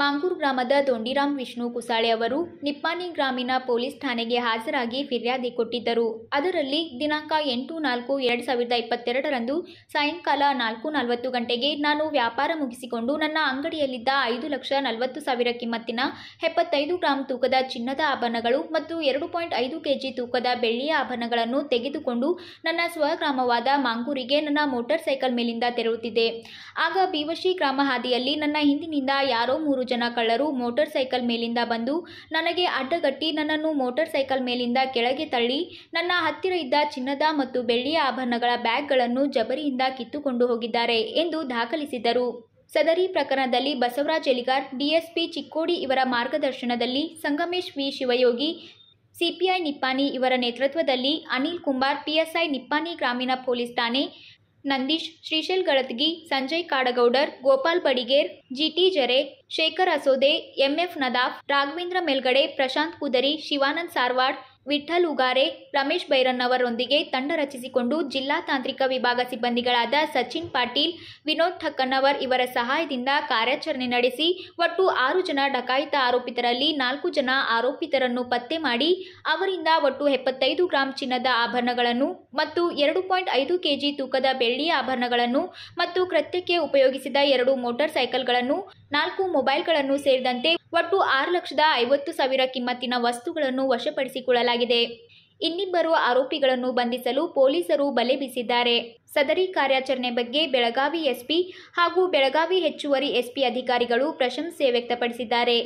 ಮಾಂಗೂರು ಗ್ರಾಮದ ದೊಂಡಿರಾಮ್ ವಿಷ್ಣು ಕುಸಾಳೆ ಅವರು ನಿಪ್ಪಾನಿ ಗ್ರಾಮೀಣ ಪೊಲೀಸ್ ಠಾಣೆಗೆ ಹಾಜರಾಗಿ ಫಿರ್ಯಾದಿ ಕೊಟ್ಟಿದ್ದರು ಅದರಲ್ಲಿ ದಿನಾಂಕ ಎಂಟು ನಾಲ್ಕು ಎರಡು ಸಾವಿರದ ಇಪ್ಪತ್ತೆರಡರಂದು ಸಾಯಂಕಾಲ ನಾಲ್ಕು ನಲವತ್ತು ಗಂಟೆಗೆ ನಾನು ವ್ಯಾಪಾರ ಮುಗಿಸಿಕೊಂಡು ನನ್ನ ಅಂಗಡಿಯಲ್ಲಿದ್ದ ಐದು ಲಕ್ಷ ನಲವತ್ತು ಸಾವಿರ ಕಿಮ್ಮತ್ತಿನ ಎಪ್ಪತ್ತೈದು ಗ್ರಾಂ ತೂಕದ ಚಿನ್ನದ ಆಭರಣಗಳು ಮತ್ತು ಎರಡು ಪಾಯಿಂಟ್ ಐದು ಕೆಜಿ ತೂಕದ ಬೆಳ್ಳಿಯ ಆಭರಣಗಳನ್ನು ತೆಗೆದುಕೊಂಡು ನನ್ನ ಸ್ವಗ್ರಾಮವಾದ ಮಾಂಗೂರಿಗೆ ನನ್ನ ಮೋಟಾರ್ ಸೈಕಲ್ ಮೇಲಿಂದ ತೆರಳುತ್ತಿದೆ ಆಗ ಬೀವಶಿ ಗ್ರಾಮ ಹಾದಿಯಲ್ಲಿ ನನ್ನ ಹಿಂದಿನಿಂದ ಯಾರೋ ಮೂರು ಮೂರು ಜನ ಕಳ್ಳರು ಮೋಟಾರ್ ಸೈಕಲ್ ಮೇಲಿಂದ ಬಂದು ನನಗೆ ಅಡ್ಡಗಟ್ಟಿ ನನ್ನನ್ನು ಮೋಟರ್ ಸೈಕಲ್ ಮೇಲಿಂದ ಕೆಳಗೆ ತಳ್ಳಿ ನನ್ನ ಹತ್ತಿರ ಇದ್ದ ಚಿನ್ನದ ಮತ್ತು ಬೆಳ್ಳಿಯ ಆಭರಣಗಳ ಬ್ಯಾಗ್ಗಳನ್ನು ಜಬರಿಯಿಂದ ಕಿತ್ತುಕೊಂಡು ಹೋಗಿದ್ದಾರೆ ಎಂದು ದಾಖಲಿಸಿದರು ಸದರಿ ಪ್ರಕರಣದಲ್ಲಿ ಬಸವರಾಜ್ ಎಲಿಗಾರ್ ಡಿಎಸ್ಪಿ ಚಿಕ್ಕೋಡಿ ಇವರ ಮಾರ್ಗದರ್ಶನದಲ್ಲಿ ಸಂಗಮೇಶ್ ವಿ ಶಿವಯೋಗಿ ಸಿಪಿಐ ನಿಪ್ಪಾಣಿ ಇವರ ನೇತೃತ್ವದಲ್ಲಿ ಅನಿಲ್ ಕುಮಾರ್ ಪಿಎಸ್ಐ ನಿಪ್ಪಾಣಿ ಗ್ರಾಮೀಣ ಪೊಲೀಸ್ ಠಾಣೆ ನಂದೀಶ್ ಶ್ರೀಶೈಲ್ ಗಳತ್ಗಿ ಸಂಜಯ್ ಕಾಡಗೌಡರ್ ಗೋಪಾಲ್ ಬಡಿಗೇರ್ ಜಿಟಿ ಜರೆ ಶೇಖರ್ ಅಸೋದೆ ಎಂಎಫ್ ನದಾಫ್ ರಾಘವೇಂದ್ರ ಮೇಲ್ಗಡೆ ಪ್ರಶಾಂತ್ ಕುದರಿ ಶಿವಾನಂದ್ ಸಾರ್ವಾಡ್ ವಿಠಲ್ ಉಗಾರೆ ರಮೇಶ್ ಭೈರನ್ನವರೊಂದಿಗೆ ತಂಡ ರಚಿಸಿಕೊಂಡು ಜಿಲ್ಲಾ ತಾಂತ್ರಿಕ ವಿಭಾಗ ಸಿಬ್ಬಂದಿಗಳಾದ ಸಚಿನ್ ಪಾಟೀಲ್ ವಿನೋದ್ ಠಕ್ಕನ್ನವರ್ ಇವರ ಸಹಾಯದಿಂದ ಕಾರ್ಯಾಚರಣೆ ನಡೆಸಿ ಒಟ್ಟು ಆರು ಜನ ಡಕಾಯಿತ ಆರೋಪಿತರಲ್ಲಿ ನಾಲ್ಕು ಜನ ಆರೋಪಿತರನ್ನು ಪತ್ತೆ ಮಾಡಿ ಅವರಿಂದ ಒಟ್ಟು ಎಪ್ಪತ್ತೈದು ಗ್ರಾಂ ಚಿನ್ನದ ಆಭರಣಗಳನ್ನು ಮತ್ತು ಎರಡು ಪಾಯಿಂಟ್ ಐದು ಕೆಜಿ ತೂಕದ ಬೆಳ್ಳಿಯ ಆಭರಣಗಳನ್ನು ಮತ್ತು ಕೃತ್ಯಕ್ಕೆ ಉಪಯೋಗಿಸಿದ ಎರಡು ಮೋಟಾರ್ ಸೈಕಲ್ಗಳನ್ನು ನಾಲ್ಕು ಮೊಬೈಲ್ಗಳನ್ನು ಸೇರಿದಂತೆ ಒಟ್ಟು ಆರು ಲಕ್ಷದ ಐವತ್ತು ಸಾವಿರ ಕಿಮ್ಮತ್ತಿನ ವಸ್ತುಗಳನ್ನು ವಶಪಡಿಸಿಕೊಳ್ಳಲಾಗಿದೆ ಇನ್ನಿಬ್ಬರು ಆರೋಪಿಗಳನ್ನು ಬಂಧಿಸಲು ಪೊಲೀಸರು ಬಲೆ ಬೀಸಿದ್ದಾರೆ ಸದರಿ ಕಾರ್ಯಾಚರಣೆ ಬಗ್ಗೆ ಬೆಳಗಾವಿ ಎಸ್ಪಿ ಹಾಗೂ ಬೆಳಗಾವಿ ಹೆಚ್ಚುವರಿ ಎಸ್ಪಿ ಅಧಿಕಾರಿಗಳು ಪ್ರಶಂಸೆ ವ್ಯಕ್ತಪಡಿಸಿದ್ದಾರೆ